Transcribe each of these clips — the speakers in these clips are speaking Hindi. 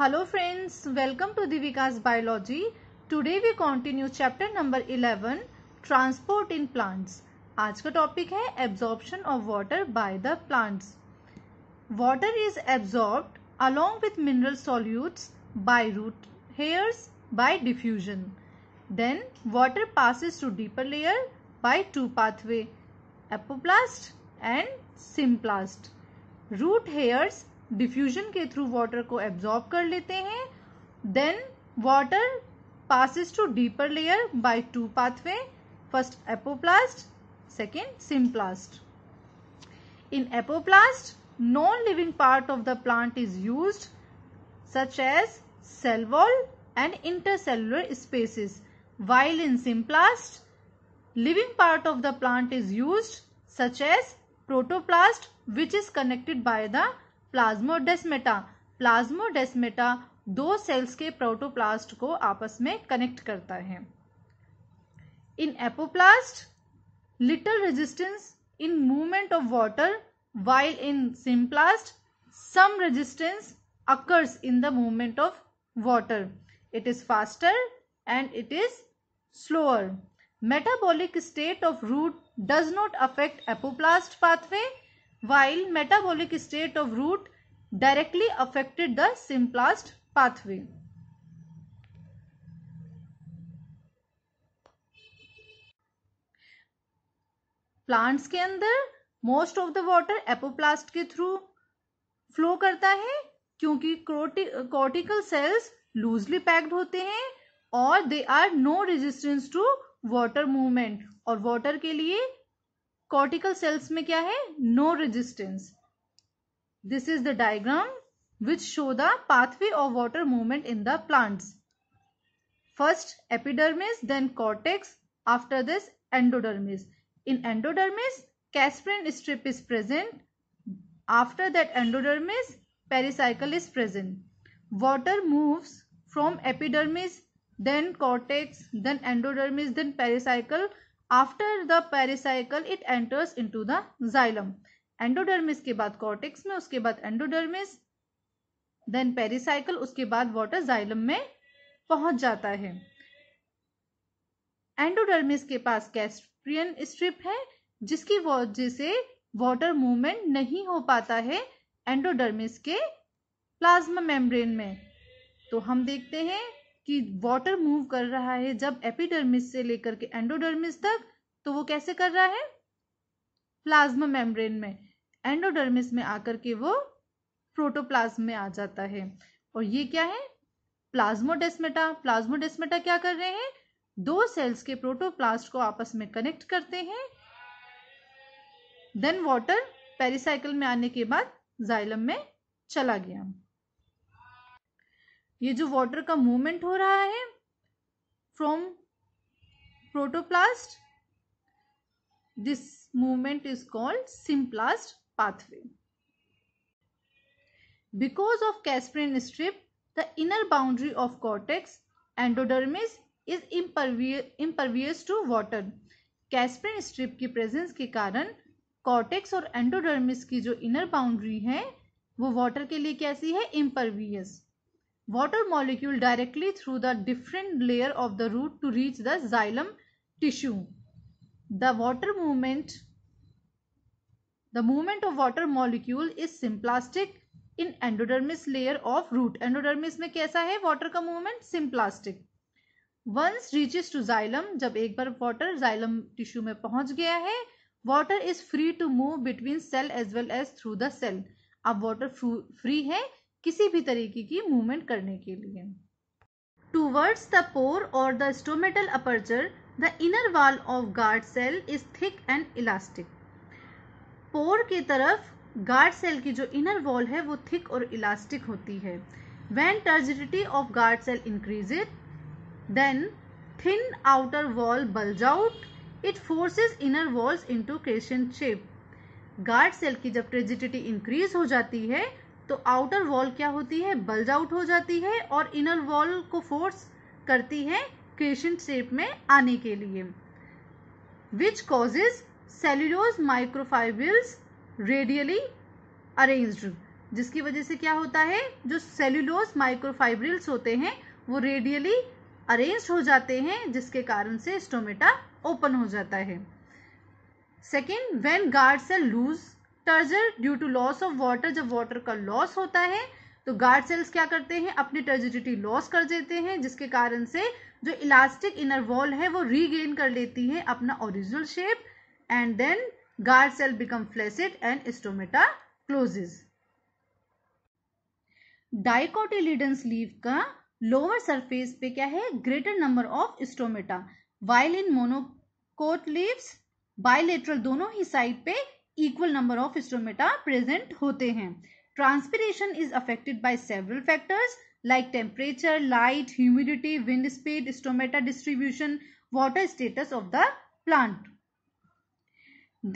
Hello friends welcome to Divikas biology today we continue chapter number 11 transport in plants आज का टॉपिक है absorption of water by the plants water is absorb along with mineral solutes by root hairs by diffusion then water passes to deeper layer by two pathway apoplast and symplast root hairs diffusion के थ्रू वाटर को एब्जॉर्ब कर लेते हैं then water passes to deeper layer by two pathway first apoplast second symplast in apoplast non living part of the plant is use such as cell wall and intercellular spaces while in symplast living part of the plant is use such as protoplast which is connected by the plasmodesmata plasmodesmata दो सेल्स के प्रोटोप्लास्ट को आपस में कनेक्ट करता है in apoplast little resistance in movement of water while in symplast some resistance occurs in the movement of water it is faster and it is slower metabolic state of root does not affect apoplast pathway while metabolic state of root directly affected the simplast pathway. Plants के अंदर most of the water apoplast के थ्रू फ्लो करता है क्योंकि कॉर्टिकल सेल्स लूजली पैक्ड होते हैं और they are no resistance to water movement और वॉटर के लिए कॉर्टिकल सेल्स में क्या है no resistance this is the diagram which show the pathway of water movement in the plant first epidermis then cortex after this endodermis in endodermis casparian strip is present after that endodermis pericycle is present water move from epidermis then cortex then endodermis then pericycle after the pericycle it enters into the xylem endodermis के बाद कॉर्टिक्स में उसके बाद एंडोडर्मिस देन पेरिसाइकल उसके बाद वाटर जाइलम में पहुंच जाता है एंडोडर्मिस के पास कैस्ट्रियन स्ट्रिप है जिसकी वजह से वाटर मूवमेंट नहीं हो पाता है एंडोडर्मिस के प्लाज्मा मेम्ब्रेन में तो हम देखते हैं कि वाटर मूव कर रहा है जब एपिडर्मिस से लेकर के एंडोडर्मिस तक तो वो कैसे कर रहा है प्लाज्मा मेम्ब्रेन में एंडोडर्मिस में आकर के वो प्रोटोप्लाज्म में आ जाता है और ये क्या है प्लाज्मोडेस्मेटा प्लाज्मोडेस्मेटा क्या कर रहे हैं दो सेल्स के प्रोटोप्लास्ट को आपस में कनेक्ट करते हैं देन वाटर पेरिसाइकिल में आने के बाद जाइलम में चला गया ये जो वाटर का मूवमेंट हो रहा है from protoplast this movement is called symplast pathway because of casparian strip the inner boundary of cortex endodermis is impervious to water casparian strip की प्रेजेंस के कारण कॉर्टेक्स और एंडोडर्मिस की जो इनर बाउंड्री है वो वॉटर के लिए कैसी है impervious water molecule directly through the different layer of the root to reach the xylem tissue. The water movement, the movement of water molecule is symplastic in endodermis layer of root. Endodermis में कैसा है water का movement symplastic. Once reaches to xylem, जब एक बार water xylem tissue में पहुंच गया है water is free to move between cell as well as through the cell. अब water free है किसी भी तरीके की मूवमेंट करने के लिए टूवर्ड्स द पोर और the stomatal aperture the inner wall of guard cell is thick and elastic pore की तरफ गार्ड सेल की जो इनर वॉल है वो थिक और इलास्टिक होती है when turgidity of guard cell increase then thin outer wall bulge out it forces inner walls into crescent shape guard cell की जब ट्रेजिडिटी इंक्रीज हो जाती है तो आउटर वॉल क्या होती है बल्ज आउट हो जाती है और इनर वॉल को फोर्स करती है क्रेशेंट शेप में आने के लिए which causes cellulose microfibrils radially arranged जिसकी वजह से क्या होता है जो सेल्यूलोज माइक्रोफाइब्रिल्स होते हैं वो रेडियली अरेंज हो जाते हैं जिसके कारण से स्टोमेटा ओपन हो जाता है second when guard cell lose turgor due to loss of water जब वाटर का लॉस होता है तो गार्ड सेल्स क्या करते हैं अपनी टर्जिडिटी लॉस कर देते हैं जिसके कारण से जो इलास्टिक इनर वॉल है वो रीगेन कर लेती है अपना original shape and then guard cell become flaccid and stomata closes dicotyledons leave का लोअर सरफेस पे क्या है greater number of stomata while in monocot leaves bilateral दोनों ही साइड पे equal number of stomata present होते हैं transpiration is affected by several factors like temperature light humidity wind speed stomata distribution water status of the plant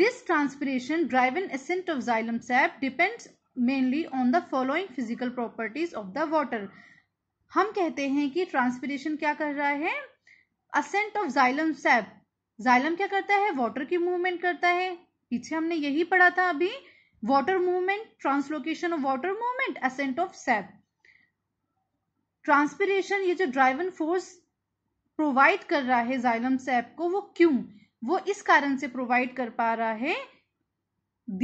this transpiration drive in ascent of xylem SAP depends mainly on the following physical properties of the water हम कहते हैं कि ट्रांसपीरेशन क्या कर रहा है ascent of xylem sap xylem क्या करता है वॉटर की मूवमेंट करता है पीछे हमने यही पढ़ा था अभी water movement translocation of water movement ascent of sap transpiration ये जो ड्राइवन फोर्स प्रोवाइड कर रहा है जाइलम सैप को वो क्यों वो इस कारण से प्रोवाइड कर पा रहा है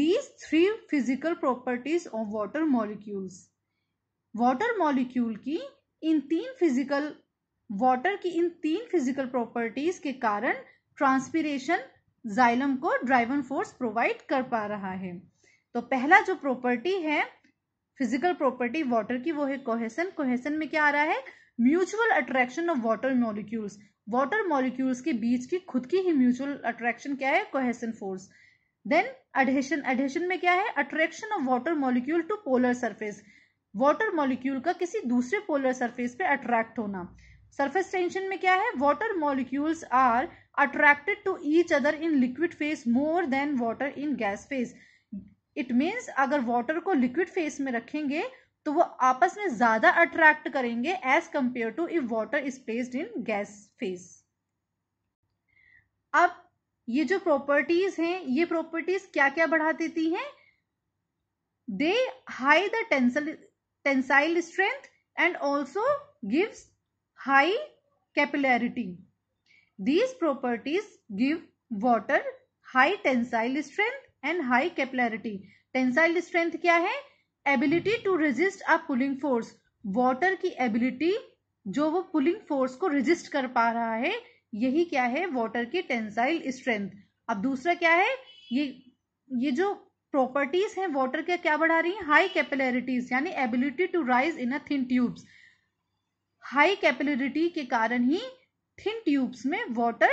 these three physical properties of water molecules water molecule की इन तीन फिजिकल वाटर की इन तीन फिजिकल प्रॉपर्टीज के कारण ट्रांसपीरेशन जाइलम को ड्राइवन फोर्स प्रोवाइड कर पा रहा है तो पहला जो प्रॉपर्टी है फिजिकल प्रॉपर्टी वाटर की वो है कोहेसन कोहेसन में क्या आ रहा है mutual attraction of water molecules water molecules के बीच की खुद की ही म्यूचुअल अट्रैक्शन क्या है cohesion force then adhesion adhesion में क्या है attraction of water molecule to polar surface water molecule का किसी दूसरे पोलर सर्फेस पे अट्रैक्ट होना सर्फेस टेंशन में क्या है water molecules are attracted to each other in liquid phase more than water in gas phase it means अगर वाटर को लिक्विड फेस में रखेंगे तो वो आपस में ज्यादा अट्रैक्ट करेंगे as compare to if water is placed in gas phase अब ये जो प्रॉपर्टीज हैं ये प्रॉपर्टीज क्या क्या बढ़ा देती हैं they high the tensile tensile strength and also gives high capillarity These properties give water high tensile strength and high capillarity. Tensile strength क्या है ability to resist a pulling force water की एबिलिटी जो वो पुलिंग फोर्स को रेजिस्ट कर पा रहा है यही क्या है वाटर की टेंसाइल स्ट्रेंथ अब दूसरा क्या है ये ये जो प्रॉपर्टीज हैं वाटर के क्या बढ़ा रही है हाई कैपिलरिटीज यानी ability to rise in a thin tubes high capillarity के कारण ही थिन ट्यूब्स में वाटर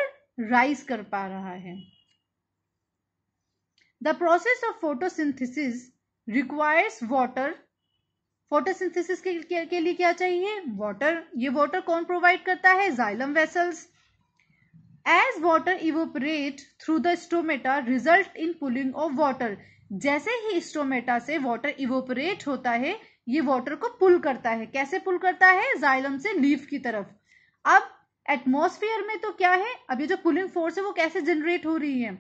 राइज कर पा रहा है the process of photosynthesis requires water photosynthesis के, के, के लिए क्या चाहिए वाटर ये वाटर कौन प्रोवाइड करता है xylem vessels as water evaporate through the stomata result in pulling of water जैसे ही स्टोमेटा से वाटर इवोपरेट होता है ये वाटर को पुल करता है कैसे पुल करता है जाइलम से लीफ की तरफ अब एटमोस्फियर में तो क्या है अब ये जो पुलिंग फोर्स है वो कैसे जनरेट हो रही है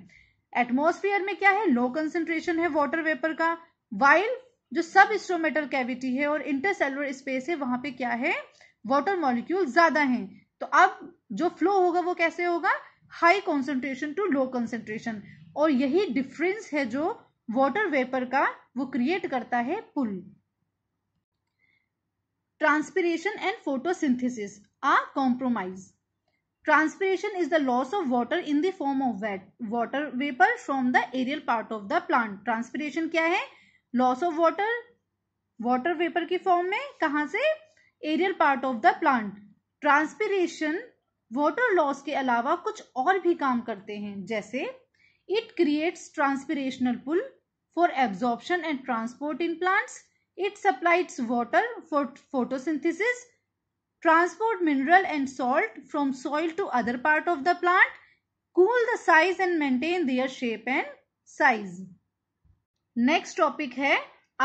एटमोस्फियर में क्या है लो कंसेंट्रेशन है वॉटर वेपर का वाइल जो सब स्ट्रोमेटल कैविटी है और इंटरसेलुलर स्पेस है वहां पे क्या है वाटर मॉलिक्यूल ज्यादा हैं तो अब जो फ्लो होगा वो कैसे होगा high concentration to low concentration और यही डिफरेंस है जो वॉटर वेपर का वो क्रिएट करता है pull transpiration and photosynthesis a compromise Transpiration is the loss of water in term of wet water vapour from the aerial part of the plant Transpiration क्या है loss of water water vapour की फॉर्म में कहा से aerial part of the plant transpiration water loss के अलावा कुछ और भी काम करते हैं जैसे it creates transpirational pull for absorption and transport in plants it सप्लाइट्स water for photosynthesis transport mineral and salt from soil to other part of the plant cool the size and maintain their shape and size. Next topic है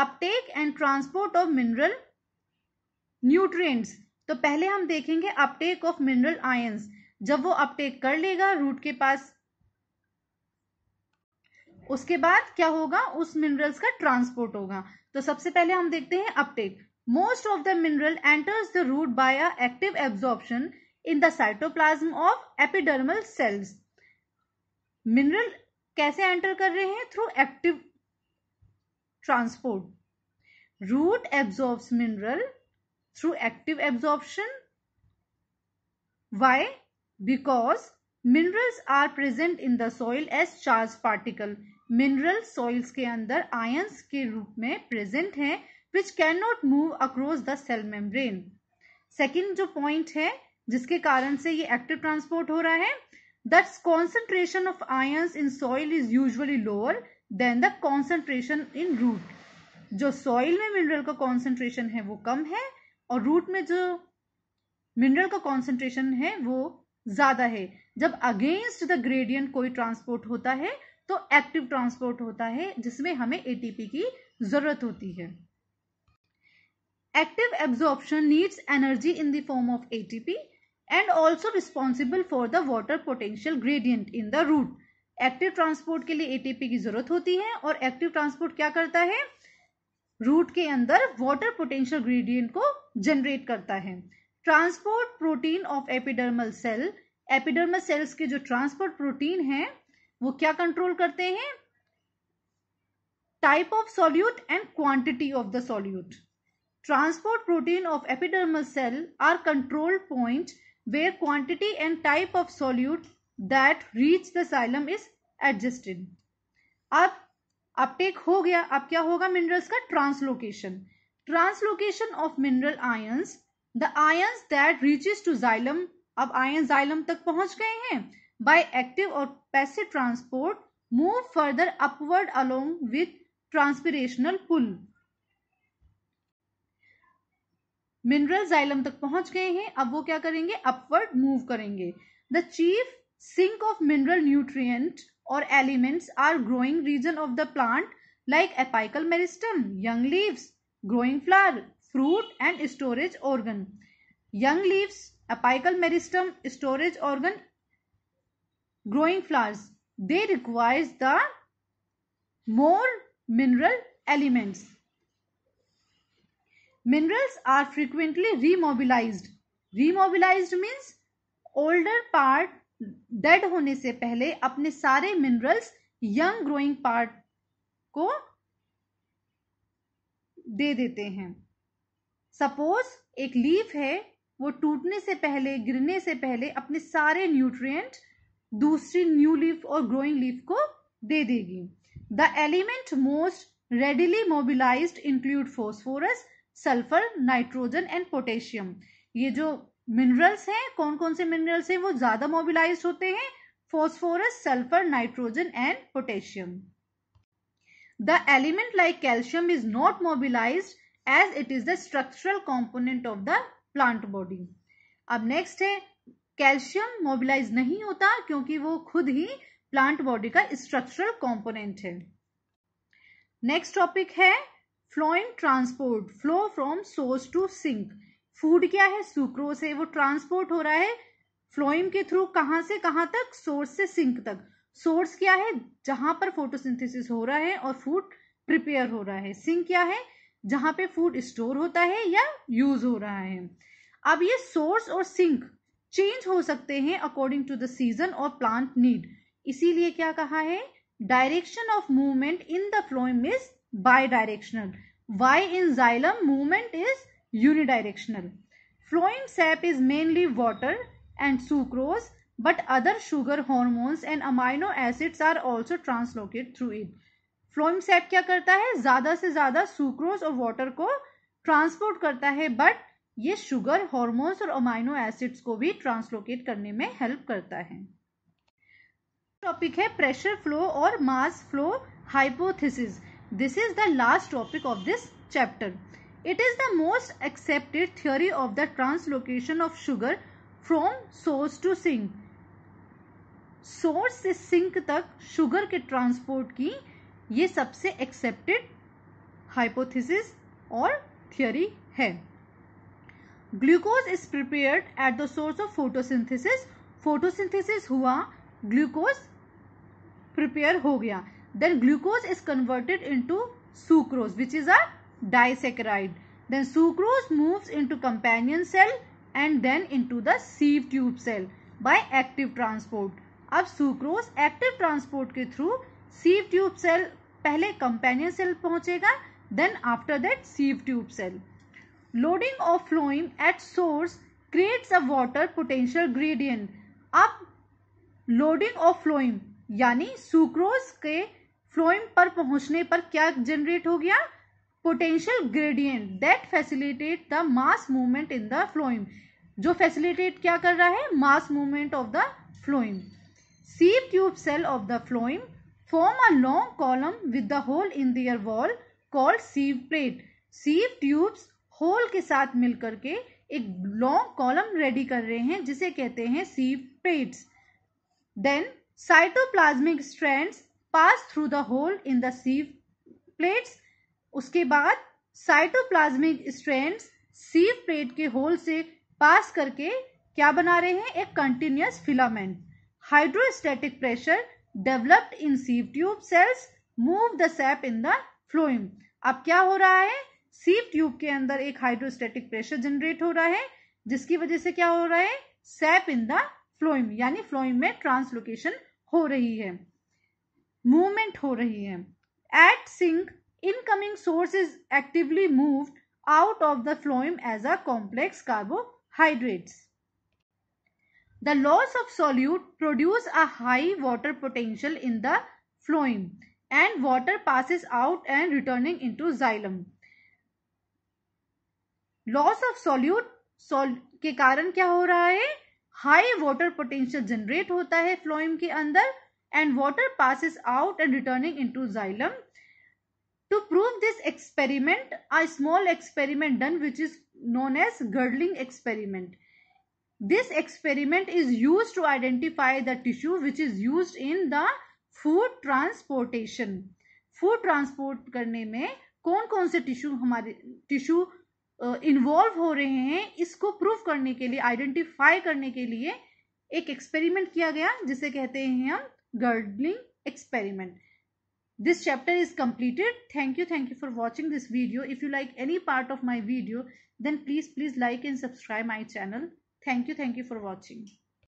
uptake and transport of mineral nutrients तो पहले हम देखेंगे अपटेक ऑफ मिनरल आयंस जब वो अपटेक कर लेगा रूट के पास उसके बाद क्या होगा उस मिनरल्स का ट्रांसपोर्ट होगा तो सबसे पहले हम देखते हैं uptake Most of the mineral enters the root by a active absorption in the cytoplasm of epidermal cells. mineral kaise enter kar rahe hain through active transport root absorbs mineral through active absorption why because minerals are present in the soil as charged particle mineral soils के अंदर आयंस के रूप में प्रेजेंट हैं which can not move across the cell membrane second जो पॉइंट है जिसके कारण से ये एक्टिव ट्रांसपोर्ट हो रहा है that concentration of ions in soil is usually lower than the concentration in root जो सॉइल में मिनरल का कॉन्सेंट्रेशन है वो कम है और रूट में जो मिनरल का कॉन्सेंट्रेशन है वो ज्यादा है जब अगेंस्ट द ग्रेडियंट कोई ट्रांसपोर्ट होता है तो एक्टिव ट्रांसपोर्ट होता है जिसमें हमें एटीपी की जरूरत होती है active absorption needs energy in the form of ATP and also responsible for the water potential gradient in the root. Active transport के लिए एटीपी की जरूरत होती है और एक्टिव ट्रांसपोर्ट क्या करता है रूट के अंदर वाटर पोटेंशियल ग्रेडियंट को जनरेट करता है transport protein of epidermal cell epidermal cells के जो ट्रांसपोर्ट प्रोटीन है वो क्या कंट्रोल करते हैं type of solute and quantity of the solute Transport protein of epidermal cell are control point where quantity and type of solute that reach the xylem is adjusted. अब अपटेक हो गया अब क्या होगा मिनरल्स का translocation translocation of mineral ions the ions that reaches to xylem अब आयन जाइलम तक पहुंच गए हैं बाय एक्टिव और passive transport move further upward along with transpirational pull mineral xylem तक पहुंच गए हैं अब वो क्या करेंगे अपवर्ड मूव करेंगे the chief sink of mineral nutrient और elements are growing region of the plant like apical meristem young leaves growing flower fruit and storage organ young leaves apical meristem storage organ growing flowers they requires the more mineral elements minerals are frequently remobilized remobilized means older part dead होने से पहले अपने सारे मिनरल्स यंग ग्रोइंग पार्ट को दे देते हैं सपोज एक लीफ है वो टूटने से पहले गिरने से पहले अपने सारे न्यूट्रिएंट दूसरी न्यू लीफ और ग्रोइंग लीफ को दे देगी the element most readily mobilized include phosphorus sulphur nitrogen and potassium ये जो मिनरल्स हैं कौन कौन से मिनरल्स हैं वो ज्यादा मोबिलाइज होते हैं phosphorus sulphur nitrogen and potassium the element like calcium is not mobilize as it is the structural component of the plant body अब नेक्स्ट है कैल्शियम मोबिलाइज नहीं होता क्योंकि वो खुद ही प्लांट बॉडी का स्ट्रक्चरल कॉम्पोनेंट है नेक्स्ट टॉपिक है flowing transport flow from source to sink food क्या है सुक्रोज है वो ट्रांसपोर्ट हो रहा है फ्लोइम के थ्रू कहाँ से कहाँ तक सोर्स से सिंक तक सोर्स क्या है जहां पर फोटोसिंथेसिस हो रहा है और फूड प्रिपेयर हो रहा है सिंक क्या है जहां पे फूड स्टोर होता है या यूज हो रहा है अब ये सोर्स और सिंक चेंज हो सकते हैं अकॉर्डिंग टू द सीजन और प्लांट नीड इसीलिए क्या कहा है direction of movement in the phloem is bidirectional while in xylem movement is unidirectional flowing sap is mainly water and sucrose but other sugar hormones and amino acids are also translocate through it phloem sap क्या करता है ज्यादा से ज्यादा सुक्रोज और वॉटर को ट्रांसपोर्ट करता है बट ये शुगर हॉर्मोन्स और अमाइनो एसिड्स को भी ट्रांसलोकेट करने में हेल्प करता है टॉपिक है प्रेशर फ्लो और mass flow hypothesis this is the last topic of this chapter it is the most accepted theory of the translocation of sugar from source to sink source से सिंक तक शुगर के ट्रांसपोर्ट की ये सबसे एक्सेप्टेड हाइपोथिस और थियोरी है glucose is prepare at the source of photosynthesis photosynthesis हुआ ग्लूकोज प्रिपेयर हो गया then glucose is converted into sucrose which is a disaccharide then sucrose moves into companion cell and then into the sieve tube cell by active transport ab sucrose active transport ke through sieve tube cell pehle companion cell pahunchega then after that sieve tube cell loading of phloem at source creates a water potential gradient ab loading of phloem yani sucrose ke phloem पर पहुंचने पर क्या जनरेट हो गया potential gradient that facilitate the mass movement in the phloem जो फैसिलिटेट क्या कर रहा है mass movement of the flowing sieve tube cell of the flowing form a long column with the hole in their wall called sieve plate sieve tube hole के साथ मिलकर के एक लॉन्ग कॉलम रेडी कर रहे हैं जिसे कहते हैं sieve plates then cytoplasmic strands pass through the hole in the sieve plates उसके बाद साइटोप्लाज्मिक स्ट्रेंड्स सीव प्लेट के होल से पास करके क्या बना रहे हैं एक continuous filament hydrostatic pressure developed in sieve tube cells move the sap in the phloem अब क्या हो रहा है सीव ट्यूब के अंदर एक हाइड्रोस्टेटिक प्रेशर जनरेट हो रहा है जिसकी वजह से क्या हो रहा है सैप इन द फ्लोइम यानी फ्लोइम में ट्रांसलोकेशन हो रही है मूवमेंट हो रही है at sink incoming source is actively move out of the phloem as a complex carbohydrates the loss of solute produce a high water potential in the phloem and water passes out and returning in to xylem loss of solute solute के कारण क्या हो रहा है हाई वाटर पोटेंशियल जनरेट होता है फ्लोइम के अंदर and water passes out and returning into xylem. To prove this experiment, a small experiment done which is known as girdling experiment. This experiment is used to identify the tissue which is used in the food transportation food transport karne mein कौन कौन se tissue hamare tissue involve हो रहे हैं इसको प्रूव करने के लिए आइडेंटिफाई करने के लिए एक एक्सपेरिमेंट किया गया जिसे कहते हैं हम girdling experiment. This chapter is completed. Thank you. Thank you for watching this video. If you like any part of my video, then please, please like and subscribe my channel. Thank you. Thank you for watching.